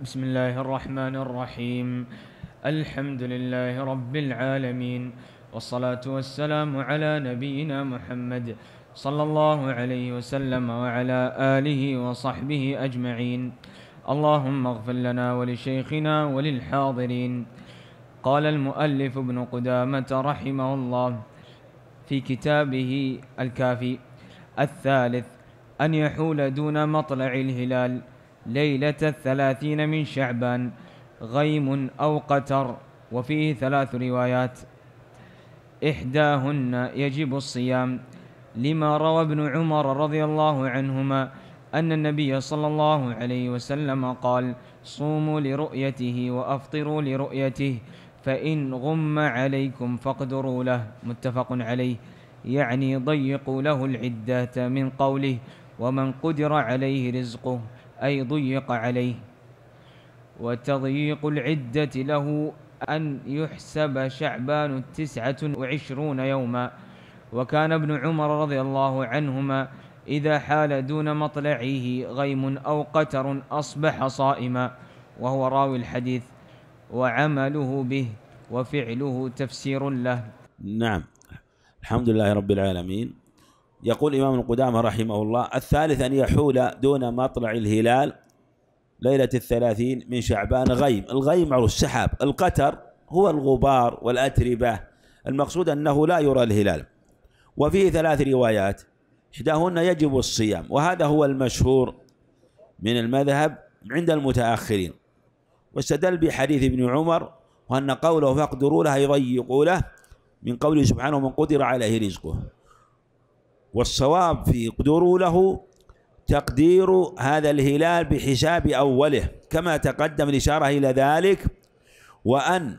بسم الله الرحمن الرحيم الحمد لله رب العالمين والصلاة والسلام على نبينا محمد صلى الله عليه وسلم وعلى آله وصحبه أجمعين اللهم اغفر لنا ولشيخنا وللحاضرين قال المؤلف ابن قدامة رحمه الله في كتابه الكافي الثالث أن يحول دون مطلع الهلال ليلة الثلاثين من شعبان غيم أو قتر وفيه ثلاث روايات إحداهن يجب الصيام لما روى ابن عمر رضي الله عنهما أن النبي صلى الله عليه وسلم قال صوموا لرؤيته وأفطروا لرؤيته فإن غم عليكم فاقدروا له متفق عليه يعني ضيقوا له العدة من قوله ومن قدر عليه رزقه أي ضيق عليه وتضييق العدة له أن يحسب شعبان تسعة وعشرون يوما وكان ابن عمر رضي الله عنهما إذا حال دون مطلعه غيم أو قتر أصبح صائما وهو راوي الحديث وعمله به وفعله تفسير له نعم الحمد لله رب العالمين يقول إمام القدامى رحمه الله الثالث أن يحول دون مطلع الهلال ليلة الثلاثين من شعبان غيم الغيم معروف السحاب القتر هو الغبار والأتربة المقصود أنه لا يرى الهلال وفيه ثلاث روايات إحداهن يجب الصيام وهذا هو المشهور من المذهب عند المتأخرين واستدل بحديث ابن عمر وأن قوله فاقدروا له يضيقوا له من قوله سبحانه من قدر عليه رزقه والصواب في قدروا له تقدير هذا الهلال بحساب أوله كما تقدم الإشارة إلى ذلك وأن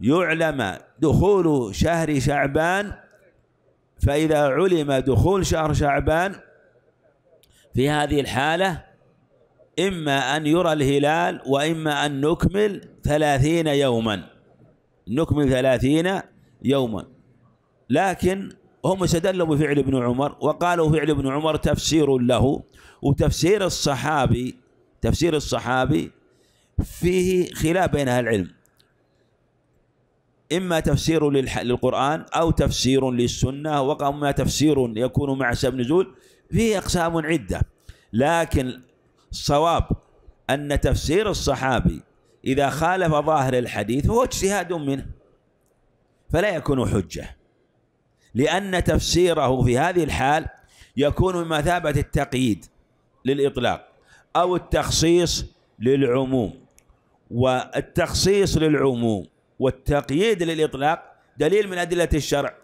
يعلم دخول شهر شعبان فإذا علم دخول شهر شعبان في هذه الحالة إما أن يرى الهلال وإما أن نكمل ثلاثين يوما نكمل ثلاثين يوما لكن هم استدلوا بفعل ابن عمر وقالوا فعل ابن عمر تفسير له وتفسير الصحابي تفسير الصحابي فيه خلاف بين اهل العلم اما تفسير للقران او تفسير للسنه واما تفسير يكون مع سبب نزول فيه اقسام عده لكن الصواب ان تفسير الصحابي اذا خالف ظاهر الحديث فهو اجتهاد منه فلا يكون حجه لأن تفسيره في هذه الحال يكون بمثابة التقييد للإطلاق أو التخصيص للعموم والتخصيص للعموم والتقييد للإطلاق دليل من أدلة الشرع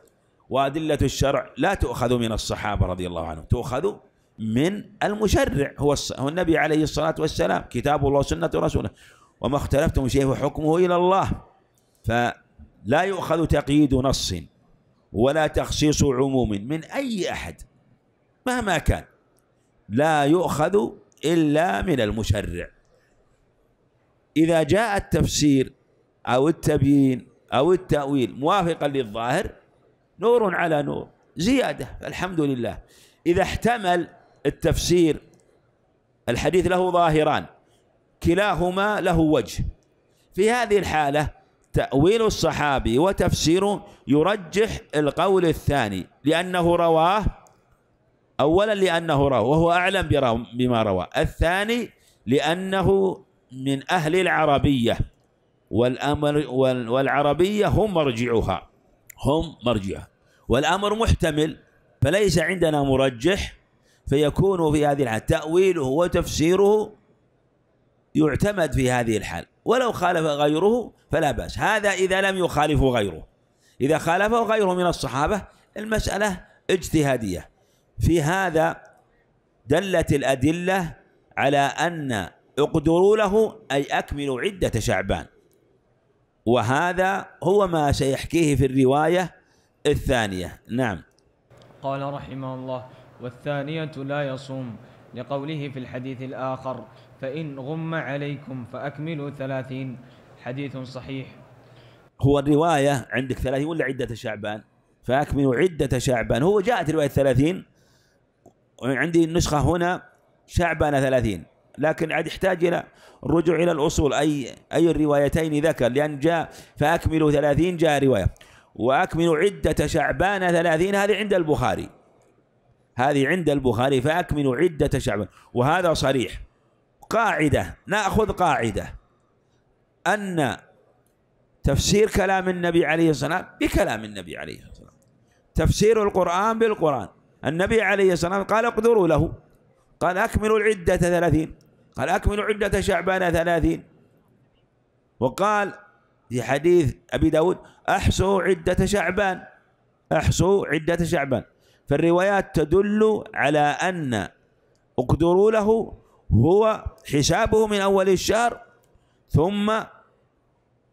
وأدلة الشرع لا تؤخذ من الصحابة رضي الله عنهم تؤخذ من المشرع هو النبي عليه الصلاة والسلام كتاب الله وسنة رسوله وما اختلفتم شيء فحكمه إلى الله فلا يؤخذ تقييد نص ولا تخصيص عموم من أي أحد مهما كان لا يؤخذ إلا من المشرع إذا جاء التفسير أو التبيين أو التأويل موافقا للظاهر نور على نور زيادة الحمد لله إذا احتمل التفسير الحديث له ظاهران كلاهما له وجه في هذه الحالة تأويل الصحابي وتفسيره يرجح القول الثاني لأنه رواه أولا لأنه رواه وهو أعلم بما رواه الثاني لأنه من أهل العربية والأمر والعربية هم مرجعها هم مرجعها والأمر محتمل فليس عندنا مرجح فيكون في هذه الحال تأويله وتفسيره يعتمد في هذه الحال ولو خالف غيره فلا بأس هذا إذا لم يخالفه غيره إذا خالفه غيره من الصحابة المسألة اجتهادية في هذا دلت الأدلة على أن اقدروا له أي أكملوا عدة شعبان وهذا هو ما سيحكيه في الرواية الثانية نعم قال رحمه الله والثانية لا يصوم لقوله في الحديث الآخر فإن غم عليكم فأكملوا ثلاثين حديث صحيح هو الرواية عندك ثلاثين ولا عدة شعبان فأكملوا عدة شعبان هو جاءت رواية ثلاثين عندي النسخة هنا شعبان ثلاثين لكن عاد يحتاج إلى الرجوع إلى الأصول أي أي الروايتين ذكر لأن جاء فأكملوا ثلاثين جاء رواية وأكملوا عدة شعبان ثلاثين هذه عند البخاري هذه عند البخاري فأكملوا عدة شعبان وهذا صريح قاعدة نأخذ قاعدة أن تفسير كلام النبي عليه الصلاة والسلام بكلام النبي عليه الصلاة والسلام تفسير القرآن بالقرآن النبي عليه الصلاة قال اقدروا له قال أكملوا العدة ثلاثين قال أكملوا عدة شعبان ثلاثين وقال في حديث أبي داود أحصوا عدة شعبان أحصوا عدة شعبان فالروايات تدل على أن اقدروا له هو حسابه من أول الشهر ثم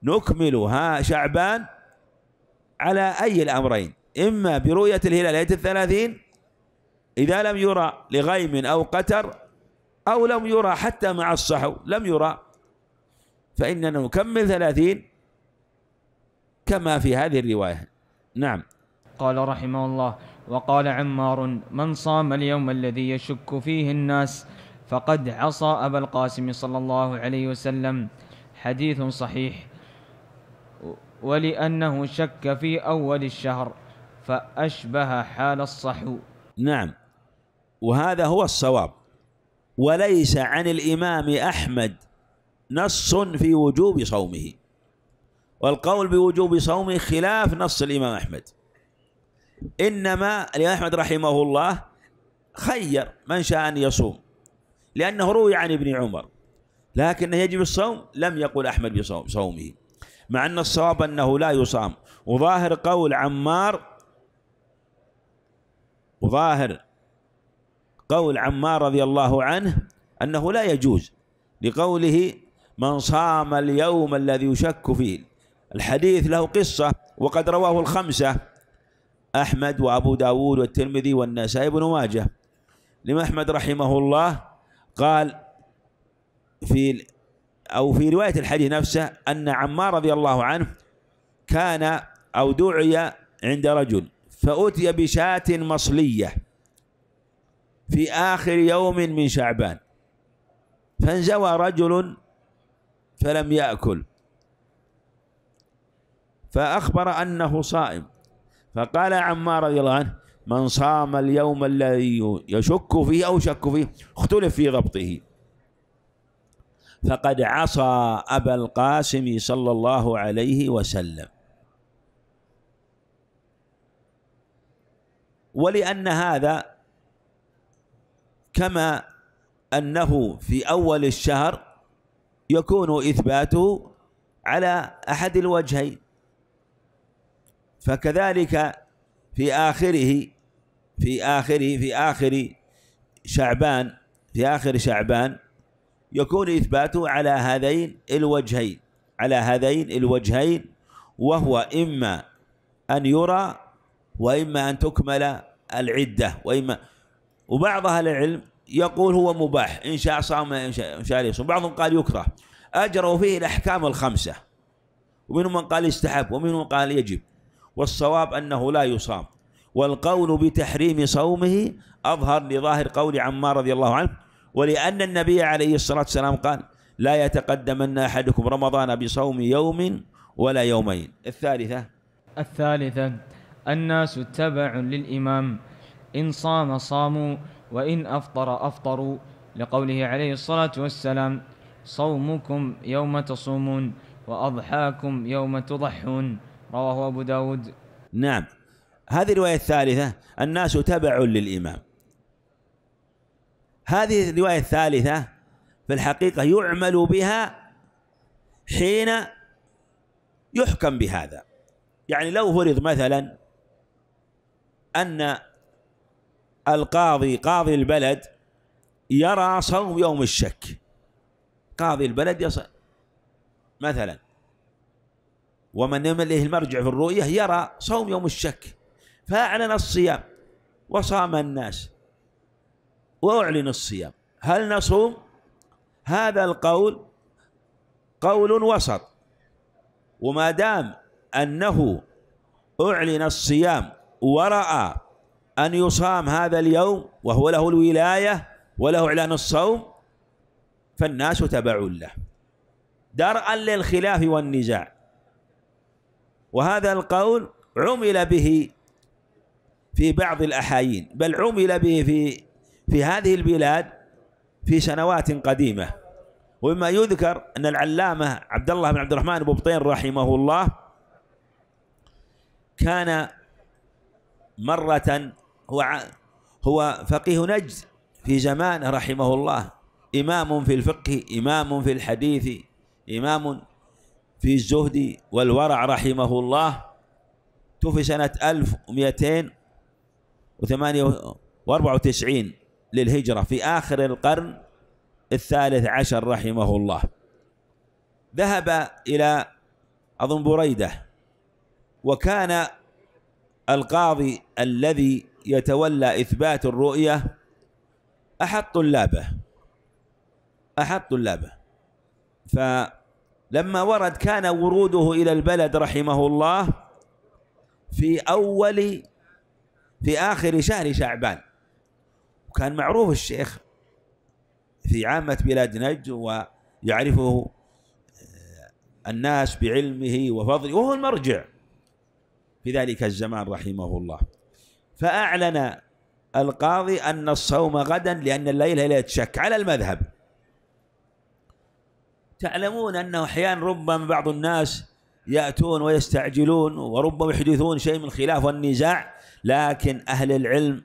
نكمل ها شعبان على أي الأمرين إما برؤية الهلال ليلة الثلاثين إذا لم يرى لغيم أو قتر أو لم يرى حتى مع الصحو لم يرى فإننا نكمل ثلاثين كما في هذه الرواية نعم قال رحمه الله وقال عمار من صام اليوم الذي يشك فيه الناس فقد عصى أبا القاسم صلى الله عليه وسلم حديث صحيح ولأنه شك في أول الشهر فأشبه حال الصحو نعم وهذا هو الصواب وليس عن الإمام أحمد نص في وجوب صومه والقول بوجوب صومه خلاف نص الإمام أحمد إنما الإمام أحمد رحمه الله خير من شاء أن يصوم لأنه روي عن ابن عمر لكنه يجب الصوم لم يقل أحمد بصومه مع أن الصواب أنه لا يصام وظاهر قول عمار وظاهر قول عمار رضي الله عنه أنه لا يجوز لقوله من صام اليوم الذي يشك فيه الحديث له قصة وقد رواه الخمسة أحمد وأبو داود والترمذي والنسائي بن ماجه لما أحمد رحمه الله قال في أو في رواية الحديث نفسه أن عمار رضي الله عنه كان أو دعي عند رجل فأتي بشاة مصلية في آخر يوم من شعبان فانزوى رجل فلم يأكل فأخبر أنه صائم فقال عمار رضي الله عنه من صام اليوم الذي يشك فيه أو شك فيه اختلف في ضبطه فقد عصى أبا القاسم صلى الله عليه وسلم ولأن هذا كما أنه في أول الشهر يكون إثباته على أحد الوجهين فكذلك في آخره في آخر في آخر شعبان في آخر شعبان يكون إثباته على هذين الوجهين على هذين الوجهين وهو إما أن يرى وإما أن تكمل العدة وإما وبعض أهل العلم يقول هو مباح إن شاء صام إن شاء يصوم بعضهم قال يكره أجروا فيه الأحكام الخمسة ومنهم من قال يستحب ومنهم من قال يجب والصواب أنه لا يصام والقول بتحريم صومه أظهر لظاهر قول عمار رضي الله عنه ولأن النبي عليه الصلاة والسلام قال لا يتقدمن أحدكم رمضان بصوم يوم ولا يومين الثالثة الثالثة الناس تبع للإمام إن صام صاموا وإن أفطر أفطروا لقوله عليه الصلاة والسلام صومكم يوم تصومون وأضحاكم يوم تضحون رواه أبو داود نعم هذه الرواية الثالثة الناس تبع للإمام هذه الرواية الثالثة في الحقيقة يعمل بها حين يحكم بهذا يعني لو فرض مثلا أن القاضي قاضي البلد يرى صوم يوم الشك قاضي البلد يصل مثلا ومن يملئه المرجع في الرؤية يرى صوم يوم الشك فأعلن الصيام وصام الناس وأعلن الصيام هل نصوم هذا القول قول وسط وما دام أنه أعلن الصيام ورأى أن يصام هذا اليوم وهو له الولاية وله إعلان الصوم فالناس تبع له درءا للخلاف والنزاع وهذا القول عمل به في بعض الأحايين بل عمل به في في هذه البلاد في سنوات قديمة ومما يذكر أن العلامة عبد الله بن عبد الرحمن بطين رحمه الله كان مرة هو هو فقيه نجد في زمانه رحمه الله إمام في الفقه إمام في الحديث إمام في الزهد والورع رحمه الله توفي سنة 1200 و94 للهجرة في آخر القرن الثالث عشر رحمه الله ذهب إلى أظن بريدة وكان القاضي الذي يتولى إثبات الرؤية أحد طلابه أحد طلابه فلما ورد كان وروده إلى البلد رحمه الله في أول في آخر شهر شعبان وكان معروف الشيخ في عامة بلاد نجد ويعرفه آه، الناس بعلمه وفضله وهو المرجع في ذلك الزمان رحمه الله فأعلن القاضي أن الصوم غدا لأن الليل ليلة شك على المذهب تعلمون أنه أحيانا ربما بعض الناس يأتون ويستعجلون وربما يحدثون شيء من الخلاف والنزاع لكن أهل العلم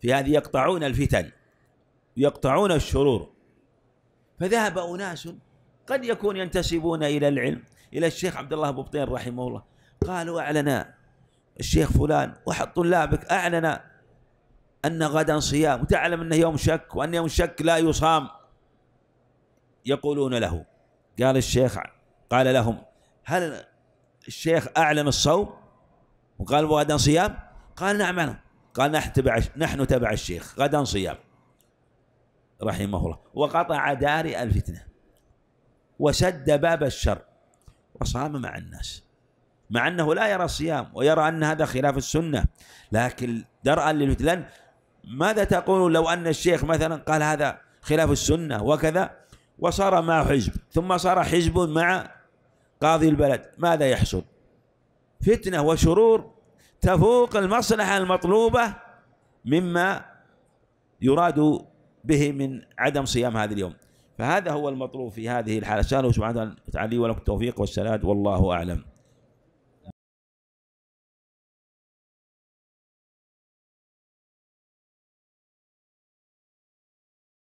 في هذه يقطعون الفتن يقطعون الشرور فذهب أناس قد يكون ينتسبون إلى العلم إلى الشيخ عبد الله بطين رحمه الله قالوا أعلن الشيخ فلان وحط طلابك أعلن أن غدا صيام وتعلم أنه يوم شك وأن يوم شك لا يصام يقولون له قال الشيخ قال لهم هل الشيخ أعلن الصوم وقال غدا صيام قال نعم أنا قال نحن تبع نحن تبع الشيخ غدا صيام رحمه الله وقطع داري الفتنة وسد باب الشر وصام مع الناس مع أنه لا يرى الصيام ويرى أن هذا خلاف السنة لكن درءا للفتنة ماذا تقول لو أن الشيخ مثلا قال هذا خلاف السنة وكذا وصار معه حزب ثم صار حزب مع قاضي البلد ماذا يحصل فتنة وشرور تفوق المصلحة المطلوبة مما يراد به من عدم صيام هذا اليوم فهذا هو المطلوب في هذه الحالة سأله سبحانه وتعالى لي ولكم التوفيق والسلام والله أعلم